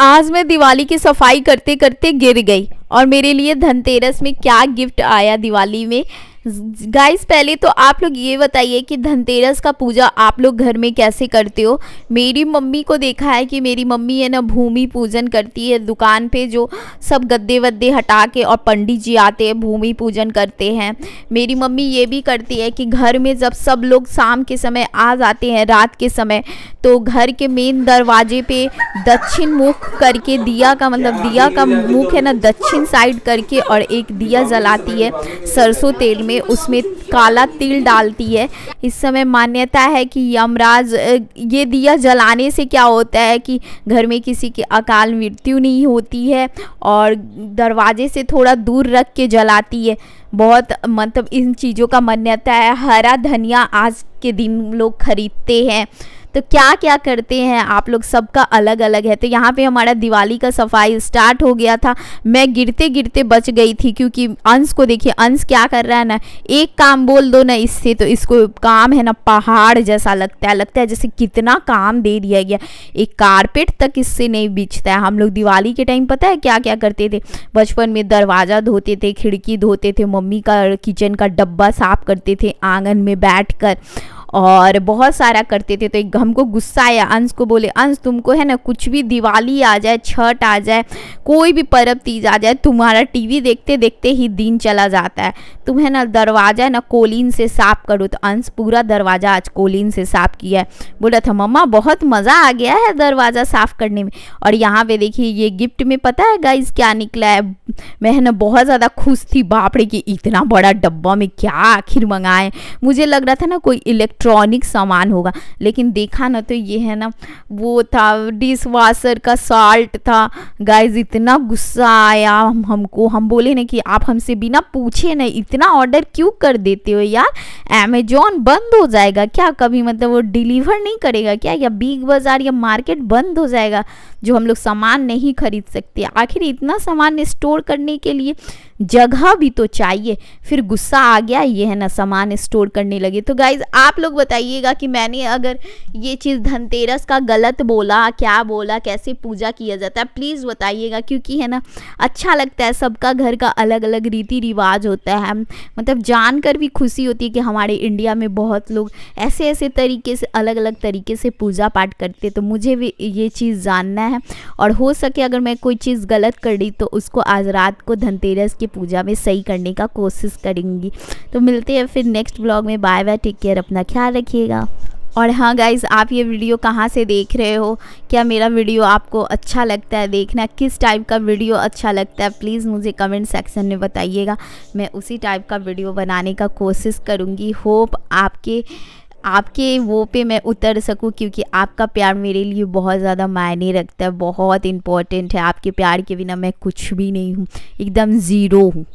आज मैं दिवाली की सफाई करते करते गिर गई और मेरे लिए धनतेरस में क्या गिफ्ट आया दिवाली में गाइस पहले तो आप लोग ये बताइए कि धनतेरस का पूजा आप लोग घर में कैसे करते हो मेरी मम्मी को देखा है कि मेरी मम्मी है ना भूमि पूजन करती है दुकान पे जो सब गद्दे वद्दे हटा के और पंडित जी आते हैं भूमि पूजन करते हैं मेरी मम्मी ये भी करती है कि घर में जब सब लोग शाम के समय आ जाते हैं रात के समय तो घर के मेन दरवाजे पे दक्षिण मुख करके दिया का मतलब दिया का मुख है ना दक्षिण किचन साइड करके और एक दिया जलाती है सरसों तेल में उसमें काला तिल डालती है इस समय मान्यता है कि यमराज ये दिया जलाने से क्या होता है कि घर में किसी की अकाल मृत्यु नहीं होती है और दरवाजे से थोड़ा दूर रख के जलाती है बहुत मतलब इन चीज़ों का मान्यता है हरा धनिया आज के दिन लोग खरीदते हैं तो क्या क्या करते हैं आप लोग सबका अलग अलग है तो यहाँ पे हमारा दिवाली का सफाई स्टार्ट हो गया था मैं गिरते गिरते बच गई थी क्योंकि अंश को देखिए अंश क्या कर रहा है ना एक काम बोल दो ना इससे तो इसको काम है ना पहाड़ जैसा लगता है लगता है जैसे कितना काम दे दिया गया एक कारपेट तक इससे नहीं बिछता है हम लोग दिवाली के टाइम पता है क्या क्या करते थे बचपन में दरवाज़ा धोते थे खिड़की धोते थे मम्मी का किचन का डब्बा साफ करते थे आंगन में बैठ कर और बहुत सारा करते थे तो एक हमको गुस्सा आया अंश को बोले अंश तुमको है ना कुछ भी दिवाली आ जाए छठ आ जाए कोई भी पर्व तीज आ जाए तुम्हारा टीवी देखते देखते ही दिन चला जाता है तुम है ना दरवाज़ा ना कोलिन से साफ करो तो अंश पूरा दरवाज़ा आज कोलिन से साफ किया है बोला था मम्मा बहुत मज़ा आ गया है दरवाज़ा साफ करने में और यहाँ पे देखिए ये गिफ्ट में पता है गाइस क्या निकला है मैं ना बहुत ज़्यादा खुश थी बापड़े कि इतना बड़ा डब्बा में क्या आखिर मंगाएं मुझे लग रहा था ना कोई इलेक्ट्रिक इलेक्ट्रॉनिक सामान होगा लेकिन देखा ना तो ये है ना वो था डिश वाशर का साल्ट था गाइज इतना गुस्सा आया हम हमको हम बोले ना कि आप हमसे बिना पूछे ना इतना ऑर्डर क्यों कर देते हो यार अमेजोन बंद हो जाएगा क्या कभी मतलब वो डिलीवर नहीं करेगा क्या या बिग बाज़ार या मार्केट बंद हो जाएगा जो हम लोग सामान नहीं खरीद सकते आखिर इतना सामान स्टोर करने के लिए जगह भी तो चाहिए फिर गुस्सा आ गया ये है ना सामान स्टोर करने लगे तो गाइज आप लोग बताइएगा कि मैंने अगर ये चीज़ धनतेरस का गलत बोला क्या बोला कैसे पूजा किया जाता है प्लीज़ बताइएगा क्योंकि है ना अच्छा लगता है सबका घर का अलग अलग रीति रिवाज होता है मतलब जानकर भी खुशी होती है कि हमारे इंडिया में बहुत लोग ऐसे ऐसे तरीके से अलग अलग तरीके से पूजा पाठ करते तो मुझे भी ये चीज़ जानना है और हो सके अगर मैं कोई चीज़ गलत कर दी तो उसको आज रात को धनतेरस के पूजा में सही करने का कोशिश करेंगी तो मिलते हैं फिर नेक्स्ट ब्लॉग में बाय बाय टेक केयर अपना ख्याल रखिएगा और हाँ गाइज आप ये वीडियो कहाँ से देख रहे हो क्या मेरा वीडियो आपको अच्छा लगता है देखना किस टाइप का वीडियो अच्छा लगता है प्लीज़ मुझे कमेंट सेक्शन में बताइएगा मैं उसी टाइप का वीडियो बनाने का कोशिश करूँगी होप आपके आपके वो पे मैं उतर सकूँ क्योंकि आपका प्यार मेरे लिए बहुत ज़्यादा मायने रखता है बहुत इम्पॉर्टेंट है आपके प्यार के बिना मैं कुछ भी नहीं हूँ एकदम ज़ीरो हूँ